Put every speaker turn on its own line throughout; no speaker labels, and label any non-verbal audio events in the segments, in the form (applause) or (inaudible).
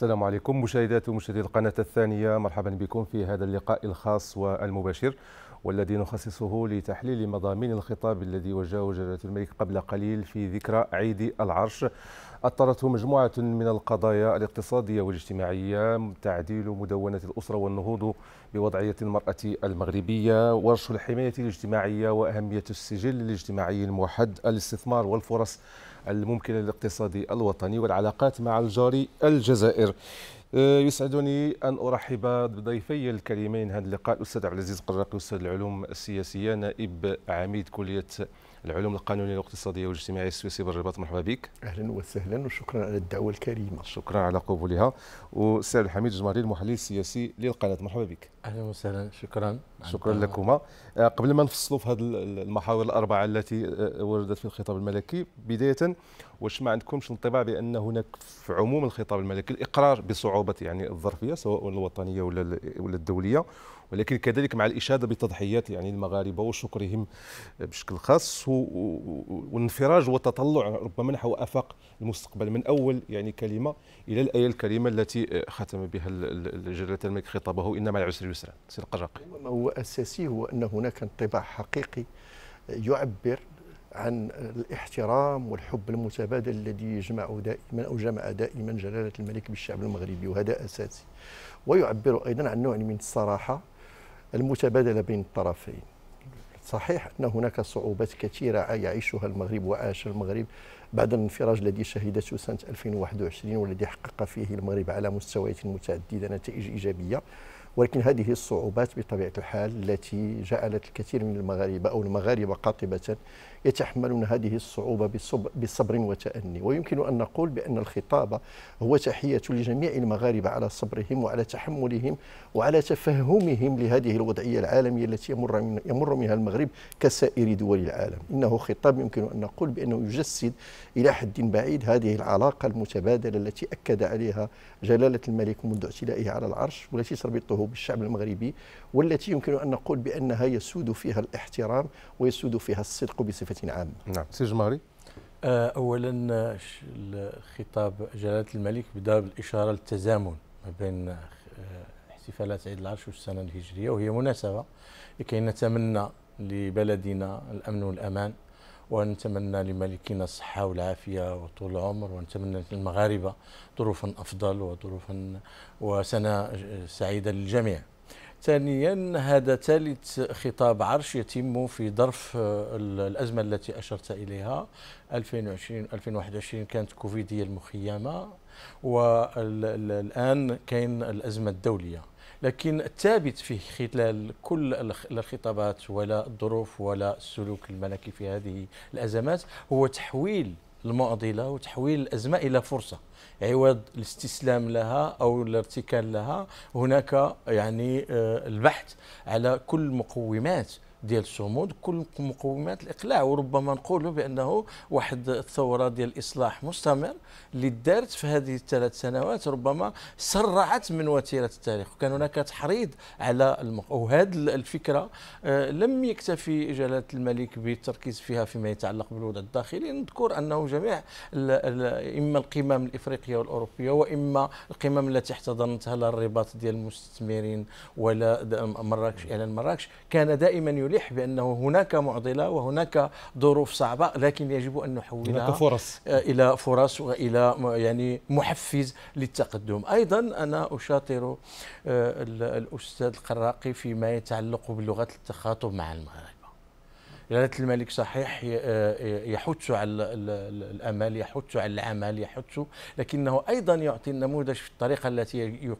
السلام عليكم مشاهدات ومشاهدي القناة الثانية مرحبا بكم في هذا اللقاء الخاص والمباشر والذي نخصصه لتحليل مضامين الخطاب الذي وجهه جلالة الملك قبل قليل في ذكرى عيد العرش أطرته مجموعة من القضايا الاقتصادية والاجتماعية تعديل مدونة الأسرة والنهوض بوضعية المرأة المغربية ورش الحماية الاجتماعية وأهمية السجل الاجتماعي الموحد الاستثمار والفرص الممكن الاقتصادي الوطني والعلاقات مع الجاري الجزائر آه، يسعدني أن أرحب بضيفي الكريمين هذا اللقاء الأستاذ عبد العزيز قراقي أستاذ العلوم السياسية نائب عميد كلية العلوم القانونية والاقتصادية والاجتماعية السويسي بالرباط مرحبا بك أهلا وسهلا وشكرا على الدعوة الكريمة شكرا على قبولها والسيد الحميد الجماري المحلل السياسي للقناة مرحبا بك أهلا وسهلا شكرا شكرا لكما آه، قبل ما نفصلوا في هذه المحاور الاربعه التي آه، آه، وردت في الخطاب الملكي بدايه واش ما عندكمش انطباع بان هناك في عموم الخطاب الملكي الاقرار بصعوبه يعني الظرفيه سواء الوطنيه ولا ولا الدوليه ولكن كذلك مع الاشاده بتضحيات يعني المغاربه وشكرهم بشكل خاص والانفراج والتطلع ربما نحو افاق المستقبل من اول يعني كلمه الى الايه الكريمه التي ختم بها جلاله الملك خطابه ان مع العسر يسرا سي القرقي
هو اساسي هو انه هناك انطباع حقيقي يعبر عن الاحترام والحب المتبادل الذي يجمع دائما او جمع دائما جلاله الملك بالشعب المغربي وهذا اساسي ويعبر ايضا عن نوع من الصراحه المتبادله بين الطرفين صحيح ان هناك صعوبات كثيره يعيشها المغرب وعاش المغرب بعد الانفراج الذي شهدته سنه 2021 والذي حقق فيه المغرب على مستويات متعدده نتائج ايجابيه ولكن هذه الصعوبات بطبيعة الحال التي جعلت الكثير من المغاربة أو المغاربة قاطبة يتحملون هذه الصعوبة بصبر وتأني ويمكن أن نقول بأن الخطابة هو تحية لجميع المغاربة على صبرهم وعلى تحملهم وعلى تفهمهم لهذه الوضعية العالمية التي يمر, من يمر منها المغرب كسائر دول العالم إنه خطاب يمكن أن نقول بأنه يجسد إلى حد بعيد هذه العلاقة المتبادلة التي أكد عليها جلالة الملك منذ اعتلائه على العرش والتي تربطه بالشعب المغربي والتي يمكن أن نقول بأنها يسود فيها الاحترام ويسود فيها الصدق بصفة عامة نعم سي جماري
آه، اولا خطاب جلاله الملك بدا بالاشاره للتزامن ما بين آه، احتفالات عيد العرش والسنة الهجرية وهي مناسبة لكي نتمنى لبلدنا الأمن والأمان ونتمنى لملكنا الصحة والعافية وطول العمر ونتمنى للمغاربة ظروفا أفضل وظروفا وسنة سعيدة للجميع ثانيا هذا ثالث خطاب عرش يتم في ظرف الأزمة التي أشرت إليها 2020-2021 كانت كوفيد هي المخيمة والآن كاين الأزمة الدولية لكن الثابت في خلال كل الخطابات ولا الظروف ولا السلوك الملكي في هذه الأزمات هو تحويل المعضلة وتحويل الأزمة إلى فرصة عوض الاستسلام لها أو الارتكان لها هناك يعني آه، البحث على كل مقومات ديال الصمود كل مقومات الاقلاع وربما نقول بانه واحد الثوره ديال الاصلاح مستمر اللي دارت في هذه الثلاث سنوات ربما سرعت من وتيره التاريخ وكان هناك تحريض على المق... وهذه الفكره آه، لم يكتفي جلاله الملك بالتركيز فيها فيما يتعلق بالوضع الداخلي نذكر انه جميع اما القمم الافريقيه والاوروبيه واما القمم التي احتضنتها لا الرباط ديال المستثمرين ولا مراكش اعلان مراكش كان دائما يلح بأنه هناك معضلة وهناك ظروف صعبة لكن يجب أن نحولها فرص. آه، إلى فرص وإلى يعني محفز للتقدم أيضا أنا أشاطر آه، الأستاذ القراقي فيما يتعلق بلغة التخاطب مع المغرب جلالة الملك صحيح آه، آه، يحث على الأمل يحث على العمل يحث لكنه أيضا يعطي النموذج في الطريقة التي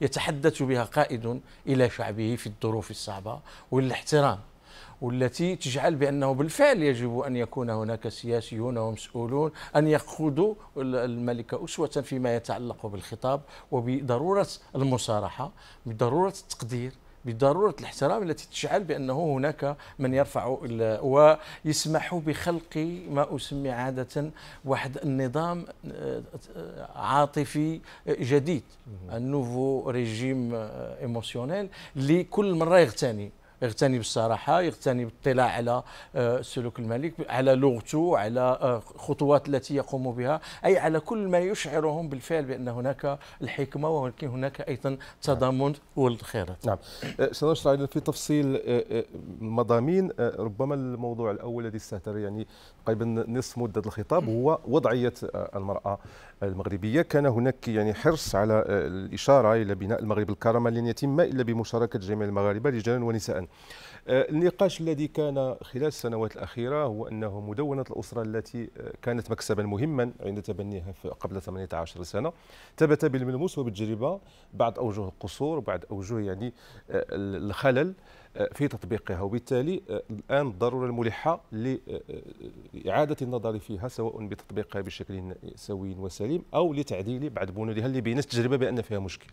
يتحدث بها قائد إلى شعبه في الظروف الصعبة والاحترام والتي تجعل بانه بالفعل يجب ان يكون هناك سياسيون ومسؤولون ان يقودوا الملك اسوه فيما يتعلق بالخطاب وبضروره المصارحه بضروره التقدير بضرورة الاحترام التي تجعل بأنه هناك من يرفع ويسمح بخلق ما أسمي عادة واحد النظام آه، عاطفي جديد النوفو ريجيم آه، ايموسيونيل لكل كل مرة يغتني يغتني بالصراحه يغتني بالاطلاع على آه، سلوك الملك على لغته على آه، خطوات التي يقوم بها اي على كل ما
يشعرهم
بالفعل بان هناك الحكمه ولكن هناك ايضا تضامن والخيرات
نعم آه، سنشرع في تفصيل مضامين ربما الموضوع الاول الذي استهتر يعني تقريبا نصف مده الخطاب هو وضعيه آه، المراه المغربيه كان هناك يعني حرص على آه، الاشاره الى بناء المغرب الكرامه لن يتم الا بمشاركه جميع المغاربه رجالا ونساء آه، النقاش الذي كان خلال السنوات الأخيرة هو أنه مدونة الأسرة التي آه، كانت مكسبا مهما عند تبنيها قبل 18 سنة ثبت بالملموس وبالتجربة بعض أوجه القصور وبعض أوجه يعني آه، الخلل في تطبيقها وبالتالي الآن الضرورة الملحة لإعادة النظر فيها سواء بتطبيقها بشكل سوي وسليم أو لتعديل بعض بنودها اللي بينت التجربة بأن فيها مشكل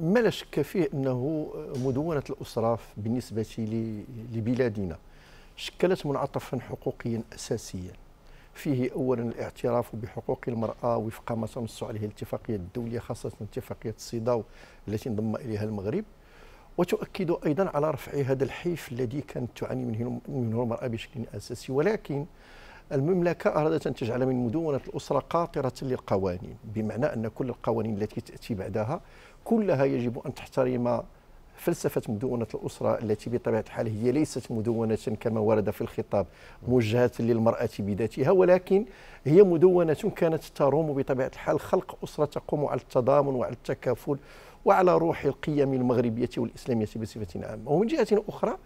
ما لا شك فيه انه مدونه الاسراف بالنسبه لبلادنا شكلت منعطفا حقوقيا اساسيا فيه اولا الاعتراف بحقوق المراه وفق ما تنص عليه الاتفاقيه الدوليه خاصه اتفاقيه الصداو التي انضم اليها المغرب وتؤكد ايضا على رفع هذا الحيف الذي كانت تعاني منه منه المراه بشكل اساسي ولكن المملكة أرادت أن تجعل من مدونة الأسرة قاطرة للقوانين بمعنى أن كل القوانين التي تأتي بعدها كلها يجب أن تحترم فلسفة مدونة الأسرة التي بطبيعة الحال هي ليست مدونة كما ورد في الخطاب موجهة للمرأة بذاتها ولكن هي مدونة كانت تروم بطبيعة الحال خلق أسرة تقوم على التضامن وعلى التكافل وعلى روح القيم المغربية والإسلامية بصفة عامة ومن جهة أخرى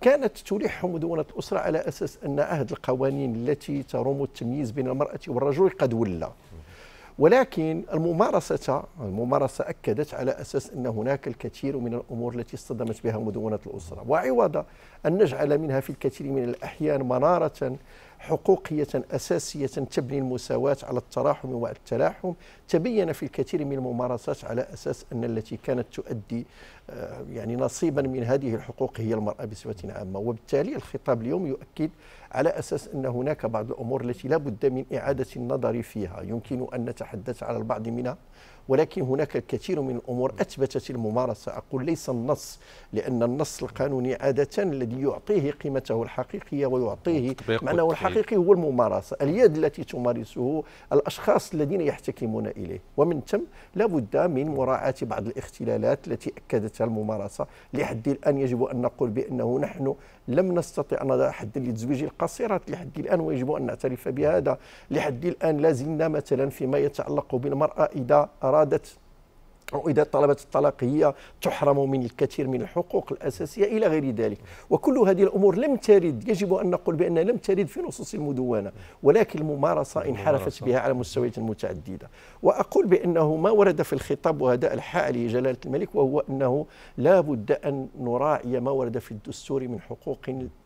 كانت تلح مدونة الأسرة على أساس أن عهد القوانين التي تروم التمييز بين المرأة والرجل قد ولى ولكن الممارسة الممارسة أكدت على أساس أن هناك الكثير من الأمور التي اصطدمت بها مدونة الأسرة وعوض أن نجعل منها في الكثير من الأحيان منارة حقوقية أساسية تبني المساواة على التراحم والتلاحم تبين في الكثير من الممارسات على أساس أن التي كانت تؤدي آه، يعني نصيبا من هذه الحقوق هي المرأة بصفة عامة وبالتالي الخطاب اليوم يؤكد على أساس أن هناك بعض الأمور التي لا بد من إعادة النظر فيها يمكن أن نتحدث على البعض منها ولكن هناك الكثير من الأمور أثبتت الممارسة أقول ليس النص لأن النص القانوني عادة الذي يعطيه قيمته الحقيقية ويعطيه معناه الحقيقي هو الممارسة اليد التي تمارسه الأشخاص الذين يحتكمون إليه ومن ثم لا بد من مراعاة بعض الاختلالات التي أكدتها الممارسة لحد الآن يجب أن نقول بأنه نحن لم نستطع أن نضع حدا للتزويج القصيرات لحد الآن ويجب أن نعترف بهذا لحد الآن لازلنا مثلا فيما يتعلق بالمرأة إذا أرادت طلبت الطلاق هي تحرم من الكثير من الحقوق الأساسية إلى غير ذلك وكل هذه الأمور لم ترد يجب أن نقول بأن لم ترد في نصوص المدونة ولكن الممارسة انحرفت بها على مستويات متعددة وأقول بأنه ما ورد في الخطاب وهذا الحالي جلالة الملك وهو أنه لا بد أن نراعي ما ورد في الدستور من حقوق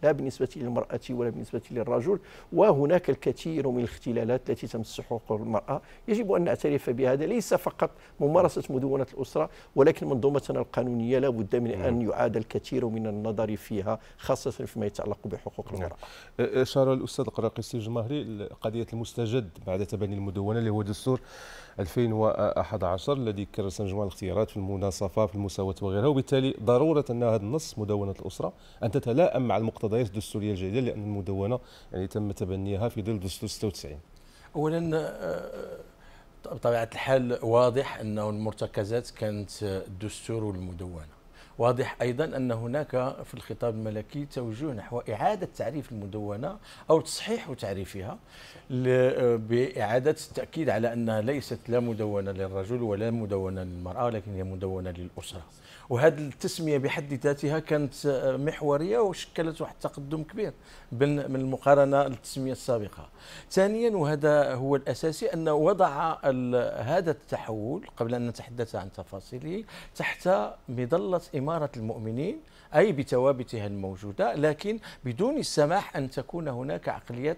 لا بالنسبة للمرأة ولا بالنسبة للرجل وهناك الكثير من الاختلالات التي تمس حقوق المرأة يجب أن نعترف بهذا ليس فقط ممارسة مدونة مكونة الأسرة ولكن منظومتنا القانونية لا بد من أن يعاد الكثير من النظر فيها خاصة فيما يتعلق بحقوق نعم.
المرأة أشار الأستاذ القراقي السيد الجماهيري لقضية المستجد بعد تبني المدونة اللي هو دستور 2011 الذي كرس مجموعة الاختيارات في المناصفة في المساواة وغيرها وبالتالي ضرورة أن هذا النص مدونة الأسرة أن تتلائم مع المقتضيات الدستورية الجديدة لأن المدونة يعني تم تبنيها في ظل دستور 96
أولا بطبيعه الحال واضح انه المرتكزات كانت الدستور والمدونه واضح أيضا أن هناك في الخطاب الملكي توجه نحو إعادة تعريف المدونة أو تصحيح تعريفها بإعادة التأكيد على أنها ليست لا مدونة للرجل ولا مدونة للمرأة ولكن هي مدونة للأسرة وهذه التسمية بحد ذاتها كانت محورية وشكلت واحد التقدم كبير من المقارنة للتسمية السابقة ثانيا وهذا هو الأساسي أن وضع هذا التحول قبل أن نتحدث عن تفاصيله تحت مظلة إمارة المؤمنين أي بتوابتها الموجودة لكن بدون السماح أن تكون هناك عقليات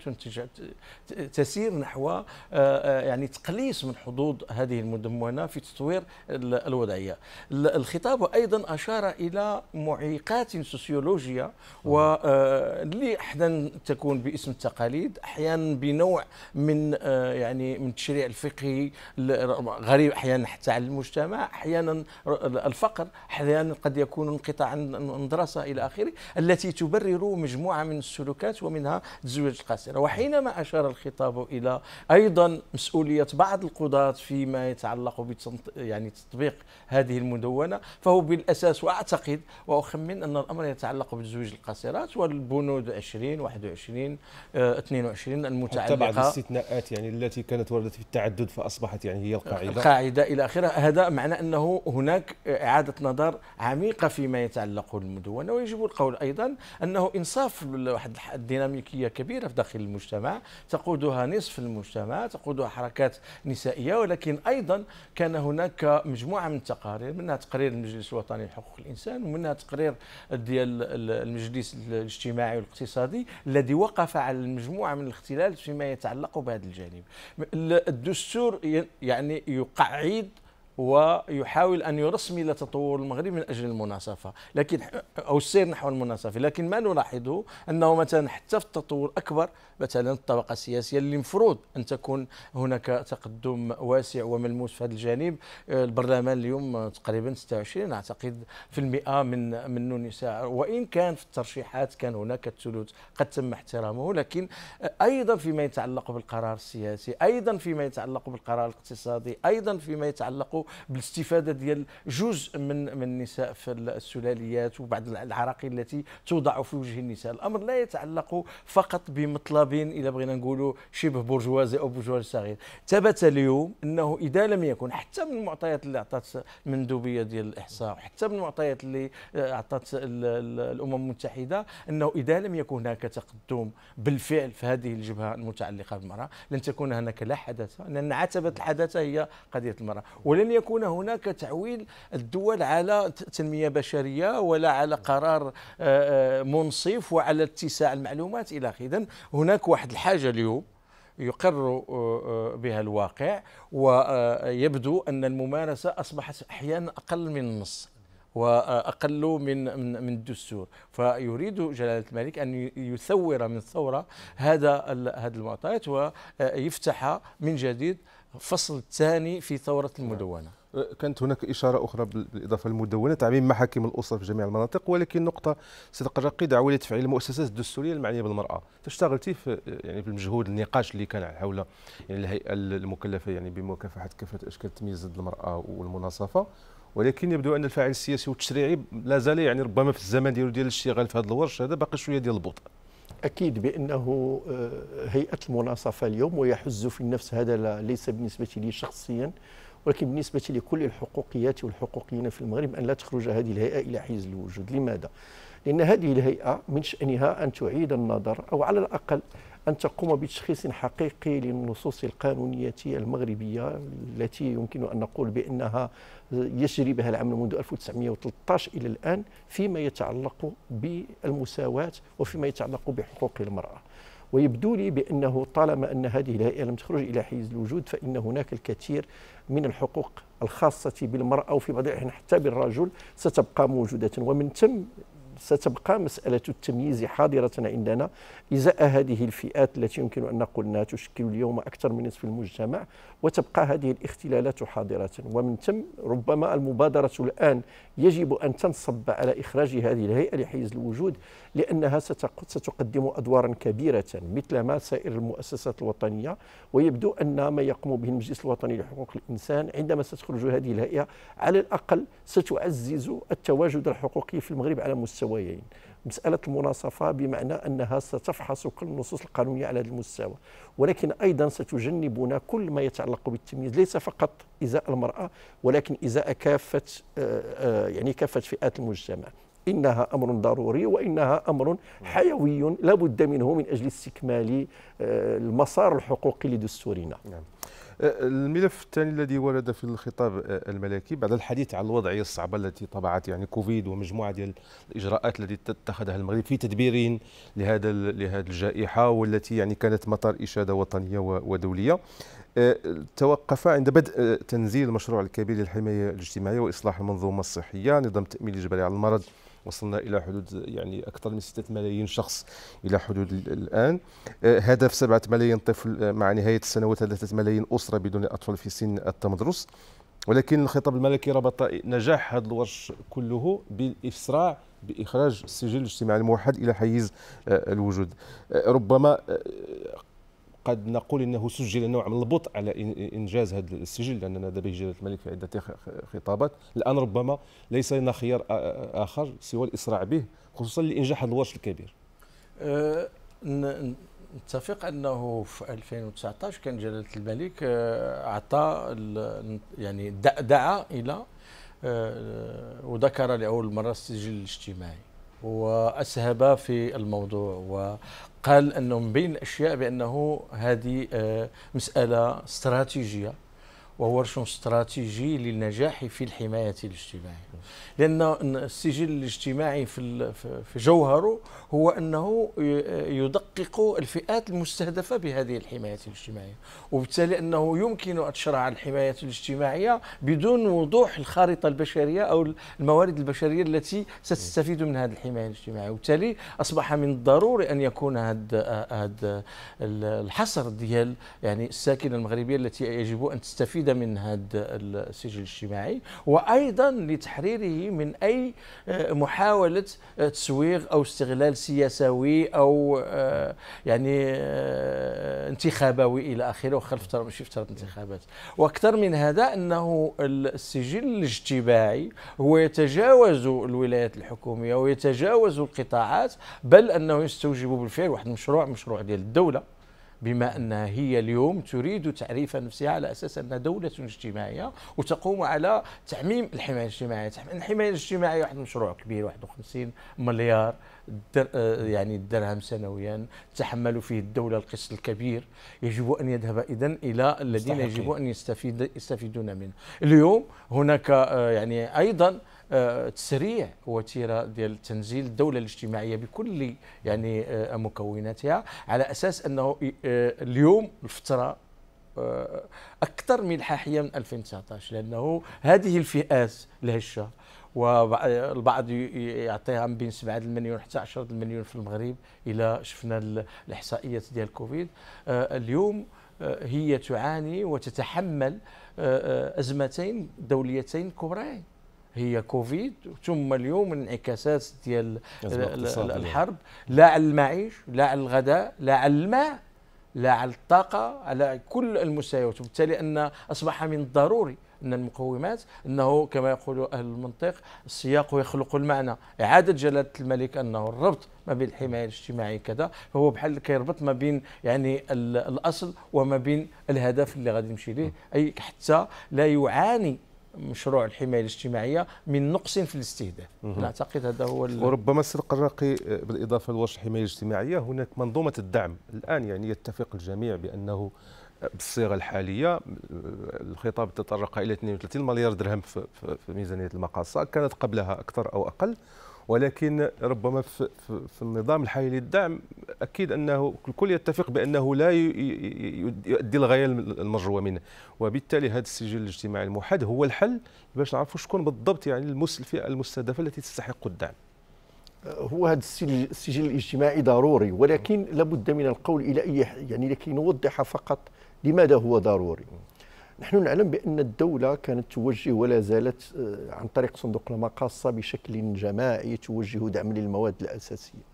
تسير نحو آه، آه، يعني تقليص من حظوظ هذه المدونة في تطوير الوضعية الخطاب أيضا أشار إلى معيقات سوسيولوجية واللي أحيانا آه، تكون باسم التقاليد أحيانا بنوع من يعني من التشريع الفقهي غريب أحيانا حتى على المجتمع أحيانا الفقر أحيانا قد يكون انقطاع المدرسة إلى آخره التي تبرر مجموعة من السلوكات ومنها الزواج القاصر وحينما أشار الخطاب إلى أيضا مسؤولية بعض القضاة فيما يتعلق بتنط... يعني تطبيق هذه المدونة فهو بالأساس وأعتقد وأخمن أن الأمر يتعلق بالزواج القاصرات والبنود 20 21 22 المتعلقة حتى بعض الاستثناءات يعني التي كانت وردت في التعدد فأصبحت يعني هي القاعدة القاعدة إلى آخره هذا معنى أنه هناك إعادة نظر عميقة فيما يتعلق المدونه ويجب القول ايضا انه انصاف واحد الديناميكيه كبيره في داخل المجتمع تقودها نصف المجتمع تقودها حركات نسائيه ولكن ايضا كان هناك مجموعه من التقارير منها تقرير المجلس الوطني لحقوق الانسان ومنها تقرير ديال المجلس الاجتماعي والاقتصادي الذي وقف على المجموعه من الاختلال فيما يتعلق بهذا الجانب الدستور يعني يقعد ويحاول أن يرسمي لتطور المغرب من أجل المناصفة لكن أو السير نحو المناصفة لكن ما نلاحظه أنه مثلا حتى في التطور أكبر مثلا الطبقه السياسيه اللي المفروض ان تكون هناك تقدم واسع وملموس في هذا الجانب آه، البرلمان اليوم تقريبا 26 اعتقد في المئه من منه نساء وان كان في الترشيحات كان هناك الثلث قد تم احترامه لكن ايضا فيما يتعلق بالقرار السياسي ايضا فيما يتعلق بالقرار الاقتصادي ايضا فيما يتعلق بالاستفاده ديال جزء من من النساء في السلاليات وبعض العراقيل التي توضع في وجه النساء الامر لا يتعلق فقط بمطلب بين الى بغينا نقولوا شبه برجوازي او برجواز صغير ثبت اليوم انه اذا لم يكن حتى من المعطيات اللي عطات المندوبيه ديال الاحصاء وحتى من المعطيات اللي عطات الامم المتحده انه اذا لم يكن هناك تقدم بالفعل في هذه الجبهه المتعلقه بالمراه لن تكون هناك لا حداثه لان عتبه الحداثه هي قضيه المراه ولن يكون هناك تعويل الدول على تنميه بشريه ولا على قرار آه، آه، منصف وعلى اتساع المعلومات الى اخره اذا هناك هناك واحد الحاجة اليوم يقر آه، آه، بها الواقع ويبدو آه، أن الممارسة أصبحت أحيانا أقل من النص واقل من من من الدستور فيريد جلاله الملك ان يثور من ثوره هذا هذه المعطيات ويفتح من جديد فصل
ثاني في ثوره المدونه كانت هناك اشاره اخرى بالاضافه للمدونه تعميم محاكم الاسره في جميع المناطق ولكن نقطه سيد القراقي دعوة لتفعيل المؤسسات الدستوريه المعنيه بالمراه تشتغلتي في يعني في المجهود النقاش اللي كان حول يعني الهيئه المكلفه يعني بمكافحه كافه اشكال التمييز ضد المراه والمناصفه ولكن يبدو ان الفاعل السياسي والتشريعي لا زال يعني ربما في الزمن ديالو ديال الاشتغال في هذا الورش هذا باقي شويه ديال البطء اكيد
بانه آه، هيئه المناصفه اليوم ويحز في النفس هذا ليس بالنسبه لي شخصيا ولكن بالنسبة لكل الحقوقيات والحقوقيين في المغرب أن لا تخرج هذه الهيئة إلى حيز الوجود لماذا؟ لأن هذه الهيئة من شأنها أن تعيد النظر أو على الأقل أن تقوم بتشخيص حقيقي للنصوص القانونية المغربية التي يمكن أن نقول بأنها يجري بها العمل منذ 1913 إلى الآن فيما يتعلق بالمساواة وفيما يتعلق بحقوق المرأة ويبدو لي بأنه طالما أن هذه الهيئة لم تخرج إلى حيز الوجود فإن هناك الكثير من الحقوق الخاصة بالمرأة وفي بعض الأحيان حتى بالرجل ستبقى موجودة ومن ثم ستبقى مسألة التمييز حاضرة عندنا إزاء هذه الفئات التي يمكن أن نقول أنها تشكل اليوم أكثر من نصف المجتمع وتبقى هذه الاختلالات حاضرة ومن ثم ربما المبادرة الآن يجب أن تنصب على إخراج هذه الهيئة لحيز الوجود لأنها ستقدم أدوارا كبيرة مثلما سائر المؤسسات الوطنية ويبدو أن ما يقوم به المجلس الوطني لحقوق الإنسان عندما ستخرج هذه الهيئة على الأقل ستعزز التواجد الحقوقي في المغرب على مستوى المستويين مسألة المناصفة بمعنى أنها ستفحص كل النصوص القانونية على هذا المستوى ولكن أيضا ستجنبنا كل ما يتعلق بالتمييز ليس فقط إزاء المرأة ولكن إزاء كافة آه، آه، يعني كافة فئات المجتمع إنها أمر ضروري وإنها أمر حيوي لا بد منه من
أجل استكمال آه، المسار الحقوقي لدستورنا نعم. الملف الثاني الذي ورد في الخطاب آه، الملكي بعد الحديث عن الوضعيه الصعبه التي طبعت يعني كوفيد ومجموعه ديال الاجراءات التي اتخذها المغرب في تدبير لهذا لهذا الجائحه والتي يعني كانت مطار اشاده وطنيه ودوليه آه، توقف عند بدء آه، تنزيل المشروع الكبير للحمايه الاجتماعيه واصلاح المنظومه الصحيه نظام التامين الاجباري على المرض وصلنا الى حدود يعني اكثر من 6 ملايين شخص الى حدود الان آه، هدف 7 ملايين طفل آه، مع نهايه السنوات 3 ملايين اسره بدون اطفال في سن التمدرس ولكن الخطاب الملكي ربط نجاح هذا الورش كله بالاسراع باخراج السجل الاجتماعي الموحد الى حيز آه، الوجود ربما قد نقول انه سجل نوع من البطء على انجاز هذا السجل لاننا دابا به جلاله الملك في عده خطابات الان ربما ليس لنا خيار اخر سوى الاسراع به خصوصا لانجاح هذا الورش الكبير
أه، نتفق انه في 2019 كان جلاله الملك أه، اعطى يعني دعا الى أه، وذكر لاول مره السجل الاجتماعي واسهب في الموضوع و قال انه من بين الاشياء بانه هذه آه، مساله استراتيجيه وورش استراتيجي للنجاح في الحماية الاجتماعية لأن السجل الاجتماعي في جوهره هو أنه يدقق الفئات المستهدفة بهذه الحماية الاجتماعية وبالتالي أنه يمكن أن تشرع الحماية الاجتماعية بدون وضوح الخارطة البشرية أو الموارد البشرية التي ستستفيد من هذه الحماية الاجتماعية وبالتالي أصبح من الضروري أن يكون هذا الحصر ديال يعني الساكنة المغربية التي يجب أن تستفيد فائدة من هذا السجل الاجتماعي وأيضا لتحريره من أي آه، محاولة آه، تسويغ أو استغلال سياسوي أو آه، يعني انتخابوي إلى آخره وخا الفترة ماشي فترة انتخابات وأكثر من هذا أنه السجل الاجتماعي هو يتجاوز الولايات الحكومية ويتجاوز القطاعات بل أنه يستوجب بالفعل واحد المشروع مشروع ديال الدولة بما أنها هي اليوم تريد تعريف نفسها على أساس أنها دولة اجتماعية وتقوم على تعميم الحماية الاجتماعية الحماية الاجتماعية واحد المشروع كبير 51 مليار در آه، يعني الدرهم سنويا تحمل فيه الدولة القسط الكبير يجب أن يذهب إذا إلى الذين يجب أن يستفيد يستفيدون منه اليوم هناك آه، يعني أيضا آه، تسريع وتيره ديال تنزيل الدوله الاجتماعيه بكل يعني مكوناتها على اساس انه اليوم الفتره اكثر من الحاحيه من 2019 لانه هذه الفئات الهشه والبعض يعطيها بين 7 المليون حتى 10 المليون في المغرب الى شفنا الاحصائيات ديال كوفيد آه، اليوم آه، هي تعاني وتتحمل آه، ازمتين دوليتين كبريين هي كوفيد ثم اليوم انعكاسات ديال الحرب لا على المعيش لا على الغذاء لا على الماء لا على الطاقه على كل المستويات وبالتالي ان اصبح من الضروري ان المقومات انه كما يقول اهل المنطق السياق يخلق المعنى اعاده جلاله الملك انه الربط ما بين الحمايه الاجتماعيه كذا فهو بحال كيربط ما بين يعني الاصل وما بين الهدف اللي غادي يمشي ليه اي حتى لا يعاني مشروع الحمايه الاجتماعيه من نقص في الاستهداف نعتقد هذا هو وربما
السرق الراقي آه، بالاضافه لورش الحمايه الاجتماعيه هناك منظومه الدعم الان يعني يتفق الجميع بانه آه، بالصيغه الحاليه آه، الخطاب تطرق الى 32 مليار درهم في ميزانيه المقاصه كانت قبلها اكثر او اقل ولكن ربما في, في النظام الحالي للدعم اكيد انه الكل يتفق بانه لا يؤدي الغايه المرجوه منه وبالتالي هذا السجل الاجتماعي الموحد هو الحل باش نعرفوا شكون بالضبط يعني الفئه المستهدفه التي تستحق الدعم
هو هذا السجل الاجتماعي ضروري ولكن لابد من القول الى اي يعني لكي نوضح فقط لماذا هو ضروري نحن نعلم بأن الدولة كانت توجه ولا زالت آه، عن طريق صندوق المقاصة بشكل جماعي توجه دعم للمواد الأساسية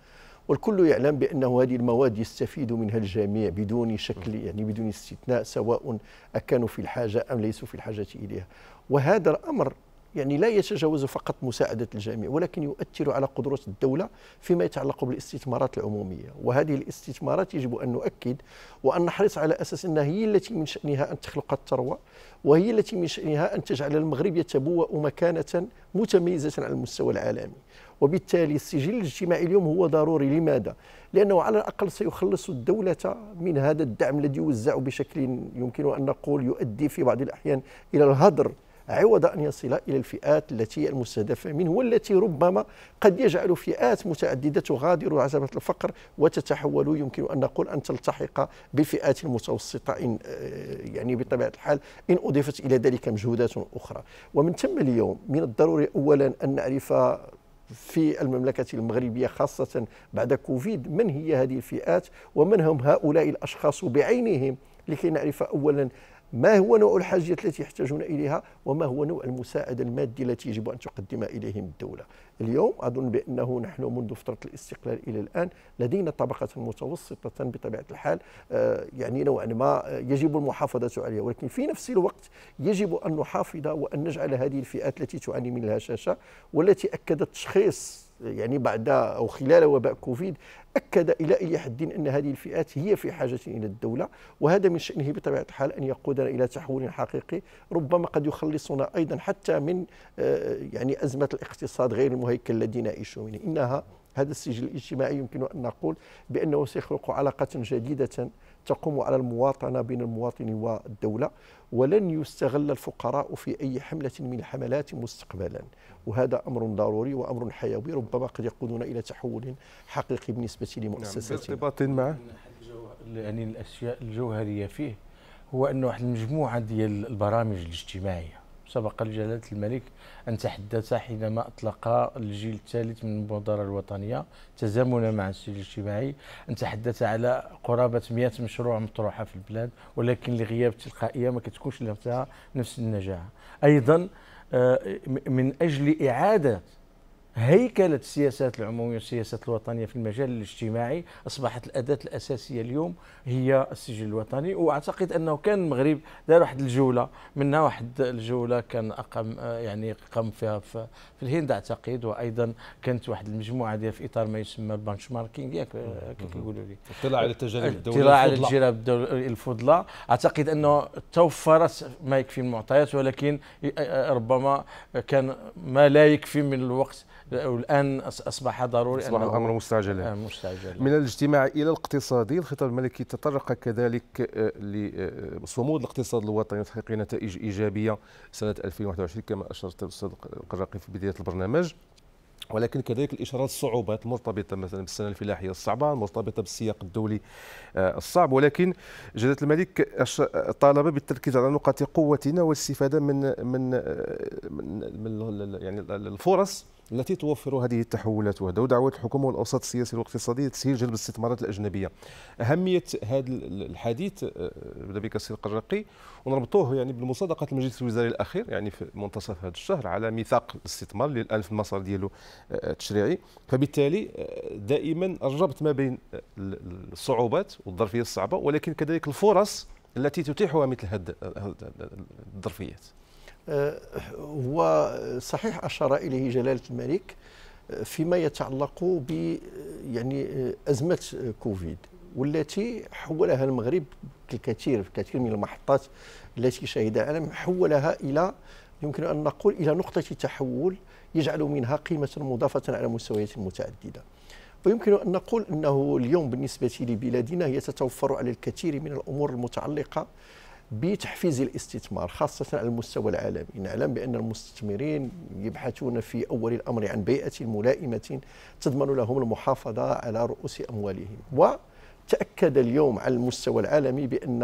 والكل يعلم بأنه هذه المواد يستفيد منها الجميع بدون شكل يعني بدون استثناء سواء أكانوا في الحاجة أم ليسوا في الحاجة إليها وهذا الأمر يعني لا يتجاوز فقط مساعدة الجميع ولكن يؤثر على قدرة الدولة فيما يتعلق بالاستثمارات العمومية وهذه الاستثمارات يجب أن نؤكد وأن نحرص على أساس أنها هي التي من شأنها أن تخلق الثروة وهي التي من شأنها أن تجعل المغرب يتبوأ مكانة متميزة على المستوى العالمي وبالتالي السجل الاجتماعي اليوم هو ضروري لماذا؟ لأنه على الأقل سيخلص الدولة من هذا الدعم الذي يوزع بشكل يمكن أن نقول يؤدي في بعض الأحيان إلى الهدر عوض أن يصل إلى الفئات التي المستهدفة منه والتي ربما قد يجعل فئات متعددة تغادر عزمة الفقر وتتحول يمكن أن نقول أن تلتحق بالفئات المتوسطة إن آه، يعني بطبيعة الحال إن أضيفت إلى ذلك مجهودات أخرى ومن ثم اليوم من الضروري أولا أن نعرف في المملكة المغربية خاصة بعد كوفيد من هي هذه الفئات ومن هم هؤلاء الأشخاص بعينهم لكي نعرف أولا ما هو نوع الحاجة التي يحتاجون إليها وما هو نوع المساعدة المادية التي يجب أن تقدم إليهم الدولة اليوم أظن بأنه نحن منذ فترة الاستقلال إلى الآن لدينا طبقة متوسطة بطبيعة الحال آه، يعني نوعا ما آه، يجب المحافظة عليها ولكن في نفس الوقت يجب أن نحافظ وأن نجعل هذه الفئات التي تعاني من الهشاشة والتي أكدت تشخيص يعني بعد أو خلال وباء كوفيد أكد إلى أي حد أن هذه الفئات هي في حاجة إلى الدولة وهذا من شأنه بطبيعة الحال أن يقودنا إلى تحول حقيقي ربما قد يخلصنا أيضا حتى من آه، يعني أزمة الاقتصاد غير المهيكل الذي نعيش منه إنها هذا السجل الاجتماعي يمكن أن نقول بأنه سيخلق علاقة جديدة تقوم على المواطنة بين المواطن والدولة ولن يستغل الفقراء في أي حملة من الحملات مستقبلا وهذا أمر ضروري وأمر حيوي ربما قد يقودنا إلى تحول حقيقي بالنسبة لمؤسساتنا نعم بارتباط مع
يعني الأشياء الجوهرية فيه هو أنه واحد المجموعة ديال البرامج الاجتماعية سبق لجلالة الملك أن تحدث حينما أطلق الجيل الثالث من المبادرة الوطنية تزامنا مع السجل الاجتماعي أن تحدث على قرابة 100 مشروع مطروحة في البلاد ولكن لغياب تلقائية ما كتكونش نفسها نفس النجاح أيضا آه، من أجل إعادة هيكلة السياسات العمومية والسياسات الوطنية في المجال الاجتماعي أصبحت الأداة الأساسية اليوم هي السجل الوطني وأعتقد أنه كان المغرب دار واحد الجولة منها واحد الجولة كان أقام يعني قام فيها في, الهند أعتقد وأيضا كانت واحد المجموعة ديال في إطار ما يسمى البنش ماركينغ ياك كيقولوا لي اطلاع على التجارب الدولية اطلاع على التجارب الدولية الفضلى أعتقد أنه توفرت ما يكفي المعطيات ولكن ربما كان ما لا يكفي من الوقت والان اصبح ضروري اصبح الامر مستعجلا آه،
مستعجلا من الاجتماع الى الاقتصادي الخطاب الملكي تطرق كذلك آه، لصمود آه، الاقتصاد الوطني وتحقيق نتائج ايجابيه سنه 2021 كما اشرت الاستاذ القراقي في بدايه البرنامج ولكن كذلك الاشاره الصعوبات المرتبطه مثلا بالسنه الفلاحيه الصعبه المرتبطه بالسياق الدولي الصعب ولكن جلاله الملك طالب بالتركيز على نقاط قوتنا والاستفاده من من من يعني الفرص التي توفر هذه التحولات وهذا ودعوات الحكومة والأوساط السياسيه والاقتصاديه لتسهيل جلب الاستثمارات الأجنبية أهمية هذا الحديث بدأ بك السيد القرقي ونربطوه يعني بالمصادقة المجلس الوزاري الأخير يعني في منتصف هذا الشهر على ميثاق الاستثمار اللي الآن في المسار ديالو التشريعي آه، آه، فبالتالي آه، دائما الربط ما بين الصعوبات والظرفية الصعبة ولكن كذلك الفرص التي تتيحها مثل هذه الظرفيات
هو صحيح أشار إليه جلالة الملك آه، فيما يتعلق ب آه، يعني آه، أزمة كوفيد والتي حولها المغرب الكثير كثير من المحطات التي شهدها العالم حولها إلى يمكن أن نقول إلى نقطة تحول يجعل منها قيمة مضافة على مستويات متعددة ويمكن أن نقول أنه اليوم بالنسبة لبلادنا هي تتوفر على الكثير من الأمور المتعلقة بتحفيز الاستثمار خاصة على المستوى العالمي نعلم بأن المستثمرين يبحثون في أول الأمر عن بيئة ملائمة تضمن لهم المحافظة على رؤوس أموالهم و تأكد اليوم على المستوى العالمي بأن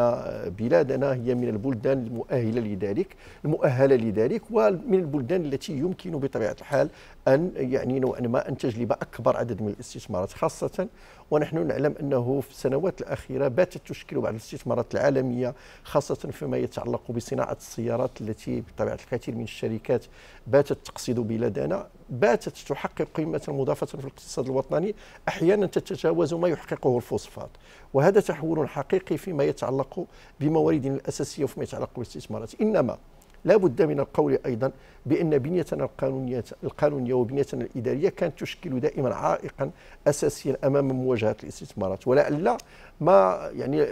بلادنا هي من البلدان المؤهلة لذلك المؤهلة لذلك ومن البلدان التي يمكن بطبيعة الحال أن يعني نوعا ما أن تجلب أكبر عدد من الاستثمارات خاصة ونحن نعلم أنه في السنوات الأخيرة باتت تشكل بعض الاستثمارات العالمية خاصة فيما يتعلق بصناعة السيارات التي بطبيعة الكثير من الشركات باتت تقصد بلادنا باتت تحقق قيمة مضافة في الاقتصاد الوطني أحيانا تتجاوز ما يحققه الفوسفات وهذا تحول حقيقي فيما يتعلق بمواردنا الأساسية وفيما يتعلق بالاستثمارات إنما لا بد من القول أيضا بأن بنيتنا القانونية, القانونية وبنيتنا الإدارية كانت تشكل دائما عائقا أساسيا أمام مواجهة الاستثمارات ولعل ما يعني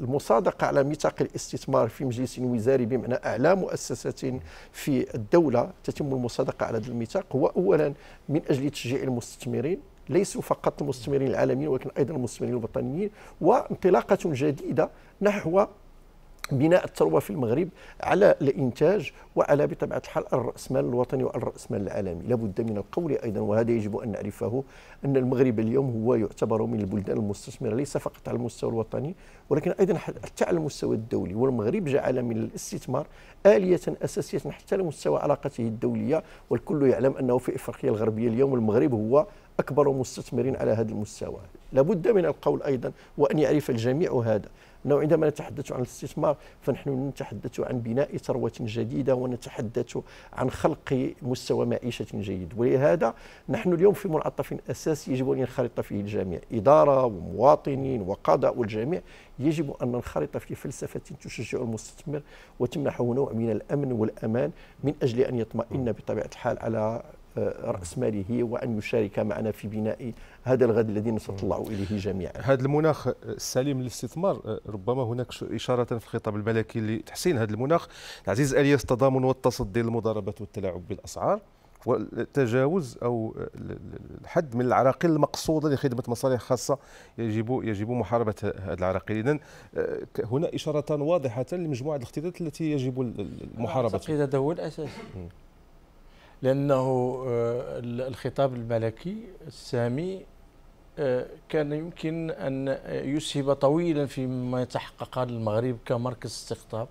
المصادقة على ميثاق الاستثمار في مجلس وزاري بمعنى أعلى مؤسسة في الدولة تتم المصادقة على هذا الميثاق هو أولا من أجل تشجيع المستثمرين ليسوا فقط المستثمرين العالميين ولكن ايضا المستثمرين الوطنيين وانطلاقه جديده نحو بناء الثروه في المغرب على الانتاج وعلى بطبيعه الحال الراسمال الوطني والراسمال العالمي لابد من القول ايضا وهذا يجب ان نعرفه ان المغرب اليوم هو يعتبر من البلدان المستثمره ليس فقط على المستوى الوطني ولكن ايضا حتى على المستوى الدولي والمغرب جعل من الاستثمار اليه اساسيه حتى على مستوى علاقته الدوليه والكل يعلم انه في افريقيا الغربيه اليوم المغرب هو اكبر مستثمرين على هذا المستوى لابد من القول ايضا وان يعرف الجميع هذا أنه عندما نتحدث عن الاستثمار فنحن نتحدث عن بناء ثروة جديدة ونتحدث عن خلق مستوى معيشة جيد ولهذا نحن اليوم في منعطف أساسي يجب أن ينخرط فيه الجميع إدارة ومواطنين وقضاء والجميع يجب أن ننخرط في فلسفة تشجع المستثمر وتمنحه نوع من الأمن والأمان من أجل أن يطمئن بطبيعة الحال على راس ماله وان يشارك معنا في بناء هذا الغد الذي نتطلع اليه جميعا.
هذا المناخ السليم للاستثمار ربما هناك اشاره في الخطاب الملكي لتحسين هذا المناخ تعزيز الياس التضامن والتصدي للمضاربات والتلاعب بالاسعار والتجاوز او الحد من العراقيل المقصوده لخدمه مصالح خاصه يجب يجب محاربه هذا العراقيل اذا هنا اشاره واضحه لمجموعه الاختلالات التي يجب محاربتها. اعتقد هذا هو الاساس. لأنه آه،
الخطاب الملكي السامي آه، كان يمكن أن يسهب طويلا فيما يتحقق المغرب كمركز استقطاب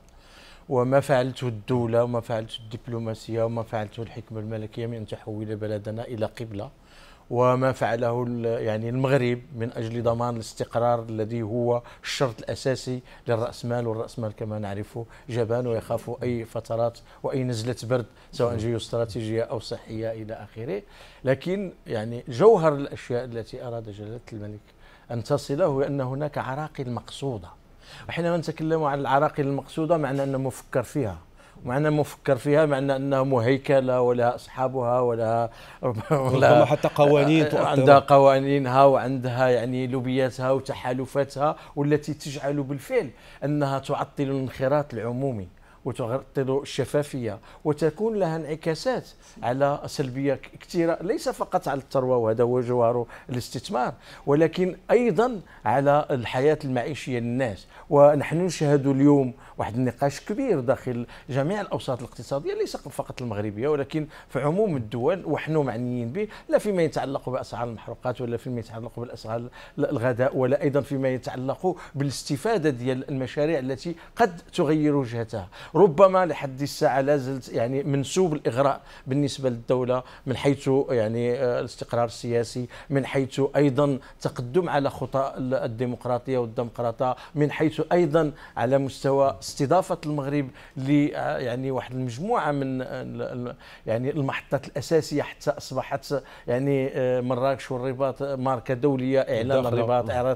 وما فعلته الدولة وما فعلته الدبلوماسية وما فعلته الحكمة الملكية من أن تحول بلدنا إلى قبلة وما فعله يعني المغرب من اجل ضمان الاستقرار الذي هو الشرط الاساسي للراسمال والراسمال كما نعرفه جبان ويخاف اي فترات واي نزله برد سواء جيوستراتيجيه او صحيه الى اخره لكن يعني جوهر الاشياء التي اراد جلاله الملك ان تصله هو ان هناك عراقيل مقصوده وحينما نتكلم عن العراقيل المقصوده معنى انه مفكر فيها معنى مفكر فيها معنى انها مهيكله ولها اصحابها ولها ربما (laughs) حتى قوانين تؤثر عندها قوانينها وعندها يعني لوبياتها وتحالفاتها والتي تجعل بالفعل انها تعطل الانخراط العمومي وتغطي الشفافيه وتكون لها انعكاسات على سلبيه كثيره ليس فقط على الثروه وهذا هو جوهر الاستثمار ولكن ايضا على الحياه المعيشيه للناس ونحن نشاهد اليوم واحد النقاش كبير داخل جميع الاوساط الاقتصاديه ليس فقط المغربيه ولكن في عموم الدول ونحن معنيين به لا فيما يتعلق باسعار المحروقات ولا فيما يتعلق بالاسعار الغذاء ولا ايضا فيما يتعلق بالاستفاده ديال المشاريع التي قد تغير وجهتها ربما لحد الساعه لا زلت يعني منسوب الاغراء بالنسبه للدوله من حيث يعني آه، الاستقرار السياسي من حيث ايضا تقدم على خطى الديمقراطيه والديمقراطه من حيث ايضا على مستوى استضافه المغرب ل آه، يعني واحد المجموعه من يعني المحطات الاساسيه حتى اصبحت يعني آه، مراكش والرباط ماركه دوليه اعلان الرباط اعلان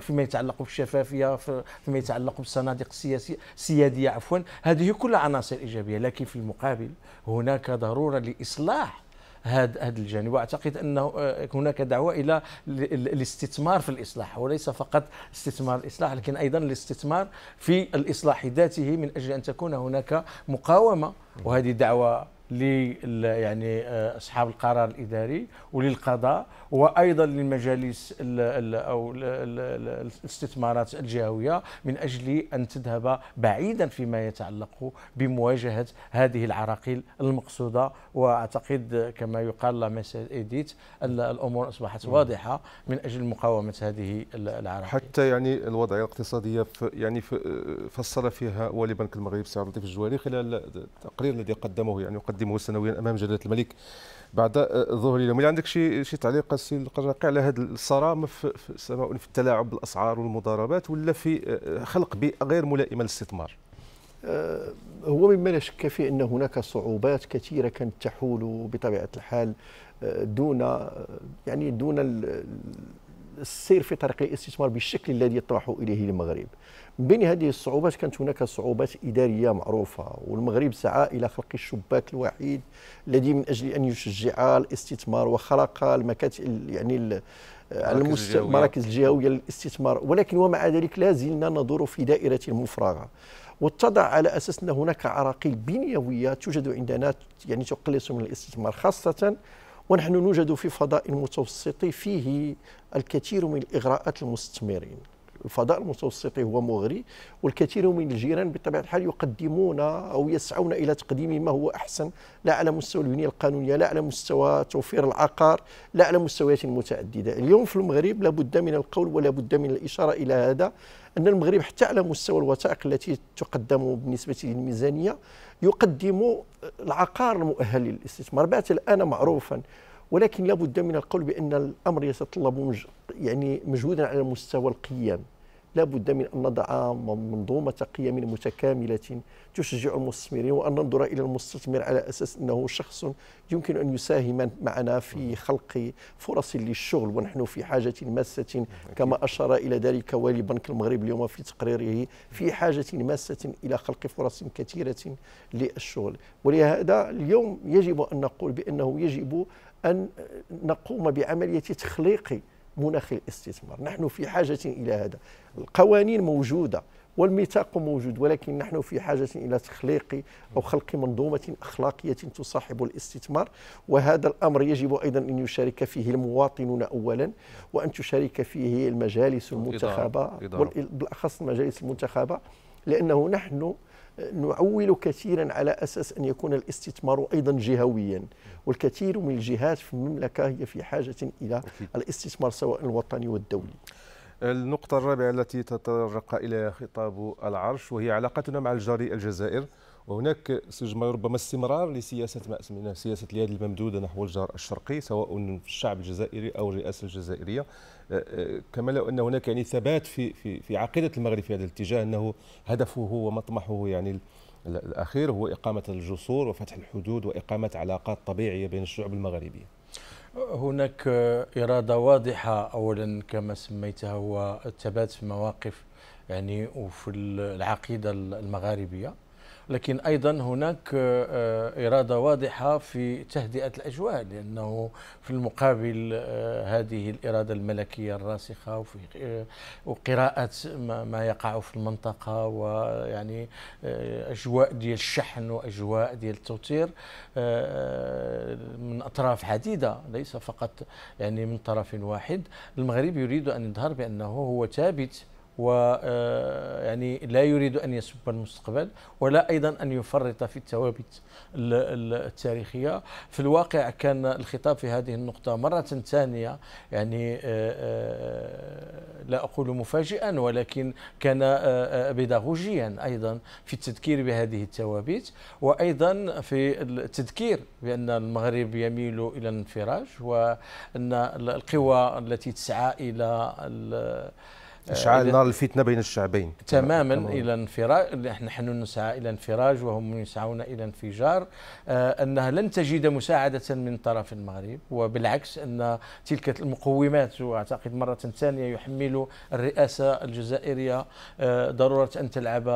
فيما يتعلق بالشفافيه فيما يتعلق بالصناديق السياسيه السياديه عفوا هذه كلها عناصر ايجابيه لكن في المقابل هناك ضروره لاصلاح هذا هذا الجانب واعتقد انه آه، هناك دعوه الى الاستثمار في الاصلاح وليس فقط استثمار الاصلاح لكن ايضا الاستثمار في الاصلاح ذاته من اجل ان تكون هناك مقاومه وهذه دعوه لل يعني آه، اصحاب القرار الاداري وللقضاء وايضا للمجالس او الاستثمارات الجهويه من اجل ان تذهب بعيدا فيما يتعلق بمواجهه هذه العراقيل المقصوده واعتقد كما يقال لا ايديت الامور اصبحت واضحه من اجل مقاومه هذه العراقيل
حتى يعني الوضعيه الاقتصاديه في يعني في فسر فيها ولي بنك المغرب سعد عبد اللطيف خلال التقرير الذي قدمه يعني قدمه سنويا امام جلاله الملك بعد آه، ظهر اليوم اللي عندك شي شي تعليق السي القراقي على هذا الصرامه سواء في التلاعب بالاسعار والمضاربات ولا في آه، خلق بيئه غير ملائمه للاستثمار آه،
هو مما لا شك فيه ان هناك صعوبات كثيره كانت تحول بطبيعه الحال دون يعني دون السير في طريق الاستثمار بالشكل الذي يطمح اليه المغرب من بين هذه الصعوبات كانت هناك صعوبات إدارية معروفة والمغرب سعى إلى خلق الشباك الوحيد الذي من أجل أن يشجع الاستثمار وخلق المكاتب يعني على المستوى المراكز الجهوية للاستثمار ولكن ومع ذلك لا زلنا ندور في دائرة مفرغة واتضع على اساس ان هناك عراقيل بنيويه توجد عندنا يعني تقلص من الاستثمار خاصه ونحن نوجد في فضاء متوسطي فيه الكثير من اغراءات المستثمرين الفضاء المتوسطي هو مغري والكثير من الجيران بطبيعه الحال يقدمون او يسعون الى تقديم ما هو احسن لا على مستوى البنيه القانونيه لا على مستوى توفير العقار لا على مستويات متعدده اليوم في المغرب لابد من القول ولا بد من الاشاره الى هذا ان المغرب حتى على مستوى الوثائق التي تقدم بالنسبه للميزانيه يقدم العقار المؤهل للاستثمار بات الان معروفا ولكن لابد من القول بان الامر يتطلب يعني مجهودا على مستوى القيم لا بد من أن نضع منظومة قيم متكاملة تشجع المستثمرين وأن ننظر إلى المستثمر على أساس أنه شخص يمكن أن يساهم معنا في خلق فرص للشغل ونحن في حاجة ماسة كما أشار إلى ذلك والي بنك المغرب اليوم في تقريره في حاجة ماسة إلى خلق فرص كثيرة للشغل ولهذا اليوم يجب أن نقول بأنه يجب أن نقوم بعملية تخليق مناخ الاستثمار نحن في حاجة إلى هذا القوانين موجودة والميثاق موجود ولكن نحن في حاجة إلى تخليق أو خلق منظومة أخلاقية تصاحب الاستثمار وهذا الأمر يجب أيضا أن يشارك فيه المواطنون أولا وأن تشارك فيه المجالس المنتخبة بالأخص المجالس المنتخبة لأنه نحن نعول كثيرا على أساس أن يكون الاستثمار أيضا جهويا والكثير من الجهات
في المملكة هي في حاجة إلى الاستثمار سواء الوطني والدولي النقطة الرابعة التي تطرق إليها خطاب العرش وهي علاقتنا مع الجاري الجزائر وهناك ما ربما استمرار لسياسه ما سميناه سياسه اليد الممدوده نحو الجار الشرقي سواء في الشعب الجزائري او الرئاسه الجزائريه آه، آه، كما لو ان هناك يعني ثبات في في في عقيده المغرب في هذا الاتجاه انه هدفه ومطمحه يعني الاخير هو اقامه الجسور وفتح الحدود واقامه علاقات طبيعيه بين الشعوب المغربيه.
هناك اراده واضحه اولا كما سميتها هو الثبات في مواقف يعني وفي العقيده المغاربيه لكن أيضا هناك آه، آه، إرادة واضحة في تهدئة الأجواء لأنه في المقابل آه، هذه الإرادة الملكية الراسخة وفي وقراءة ما يقع في المنطقة ويعني أجواء ديال الشحن وأجواء ديال التوتير من أطراف عديدة ليس فقط يعني من طرف واحد المغرب يريد أن يظهر بأنه هو ثابت و آه، يعني لا يريد ان يسب المستقبل ولا ايضا ان يفرط في الثوابت التاريخيه في الواقع كان الخطاب في هذه النقطه مره ثانيه يعني آه، آه، لا اقول مفاجئا ولكن كان بيداغوجيا ايضا في التذكير بهذه الثوابت وايضا في التذكير بان المغرب يميل الى الانفراج وان القوى التي تسعى الى
اشعال آه، نار الفتنه بين الشعبين تماما الى
انفراج نحن نسعى الى انفراج وهم يسعون الى انفجار آه، انها لن تجد مساعده من طرف المغرب وبالعكس ان تلك المقومات واعتقد مره ثانيه يحمل الرئاسه الجزائريه آه، ضروره ان تلعب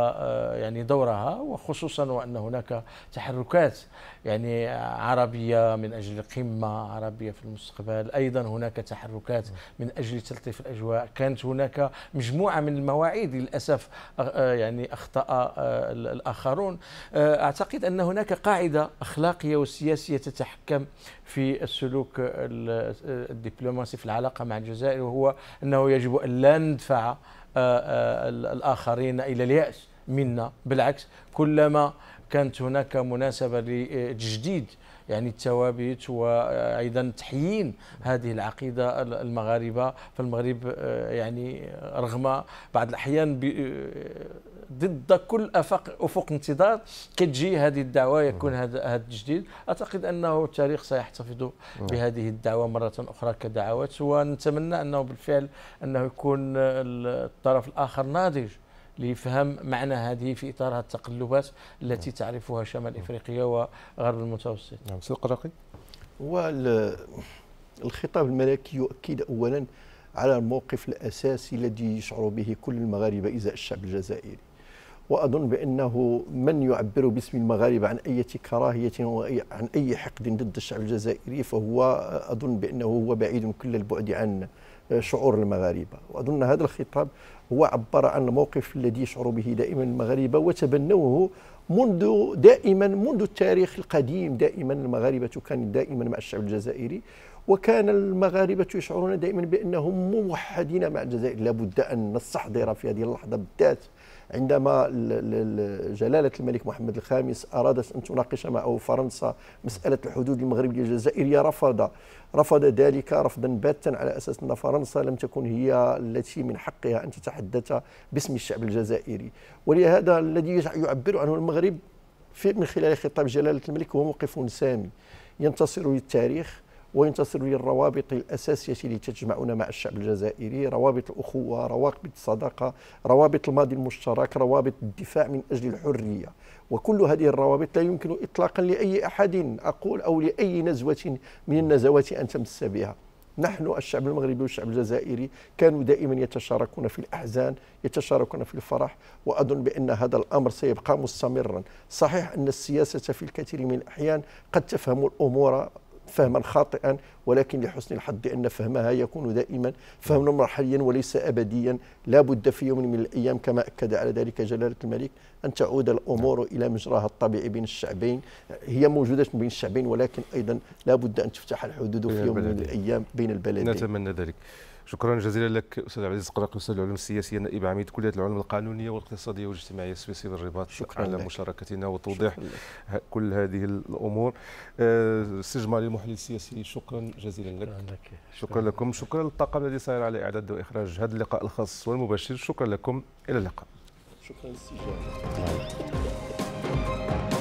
يعني دورها وخصوصا وان هناك تحركات يعني عربية من أجل قمة عربية في المستقبل أيضا هناك تحركات من أجل تلطيف الأجواء كانت هناك مجموعة من المواعيد للأسف آه، يعني أخطأ آه، الآخرون آه، أعتقد أن هناك قاعدة أخلاقية وسياسية تتحكم في السلوك الدبلوماسي في العلاقة مع الجزائر وهو أنه يجب أن لا ندفع الآخرين إلى اليأس منا بالعكس كلما كانت هناك مناسبة لتجديد آه، يعني الثوابت وايضا تحيين هذه العقيده المغاربه فالمغرب آه، يعني رغم بعض الاحيان آه، ضد كل افق افق انتظار كتجي هذه الدعوه يكون هذا هذا التجديد اعتقد انه التاريخ سيحتفظ نعم. بهذه الدعوه مره اخرى كدعوات ونتمنى انه بالفعل انه يكون الطرف الاخر ناضج لفهم معنى هذه في إطار التقلبات التي تعرفها شمال نعم. إفريقيا وغرب المتوسط نعم سيد القراقي
الخطاب الملكي يؤكد أولا على الموقف الأساسي الذي يشعر به كل المغاربة إزاء الشعب الجزائري واظن بانه من يعبر باسم المغاربه عن اي كراهيه وعن اي حقد ضد الشعب الجزائري فهو اظن بانه هو بعيد كل البعد عن شعور المغاربه واظن هذا الخطاب هو عبر عن الموقف الذي يشعر به دائما المغاربه وتبنوه منذ دائما منذ التاريخ القديم دائما المغاربه كان دائما مع الشعب الجزائري وكان المغاربة يشعرون دائما بأنهم موحدين مع الجزائر لابد أن نستحضر في هذه اللحظة بالذات عندما جلالة الملك محمد الخامس أرادت أن تناقش معه فرنسا مسألة الحدود المغربية الجزائرية رفض رفض ذلك رفضا باتا على أساس أن فرنسا لم تكن هي التي من حقها أن تتحدث باسم الشعب الجزائري ولهذا الذي يعبر عنه المغرب في من خلال خطاب جلالة الملك هو موقف سامي ينتصر للتاريخ وينتصر للروابط الأساسية التي تجمعنا مع الشعب الجزائري روابط الأخوة روابط الصداقة روابط الماضي المشترك روابط الدفاع من أجل الحرية وكل هذه الروابط لا يمكن إطلاقا لأي أحد أقول أو لأي نزوة من النزوات أن تمس بها نحن الشعب المغربي والشعب الجزائري كانوا دائما يتشاركون في الأحزان يتشاركون في الفرح وأظن بأن هذا الأمر سيبقى مستمرا صحيح أن السياسة في الكثير من الأحيان قد تفهم الأمور فهما خاطئا ولكن لحسن الحظ أن فهمها يكون دائما فهما مرحليا وليس أبديا لا بد في يوم من الأيام كما أكد على ذلك جلالة الملك أن تعود الأمور نعم. إلى مجراها الطبيعي بين الشعبين هي موجودة بين الشعبين ولكن أيضا لا بد أن تفتح الحدود في يوم من الأيام بين البلدين نتمنى
ذلك شكرا جزيلا لك استاذ عبد العزيز قراقي استاذ العلوم السياسيه نائب عميد كليه العلوم القانونيه والاقتصاديه والاجتماعيه السويسريه بالرباط شكرا على لك. مشاركتنا وتوضيح كل هذه الامور آه، استجمالي المحلل السياسي شكرا جزيلا لك شكرا, لك. شكرا لكم شكرا للطاقم الذي صاير على اعداد واخراج هذا اللقاء الخاص والمباشر شكرا لكم الى اللقاء شكرا للاستجابه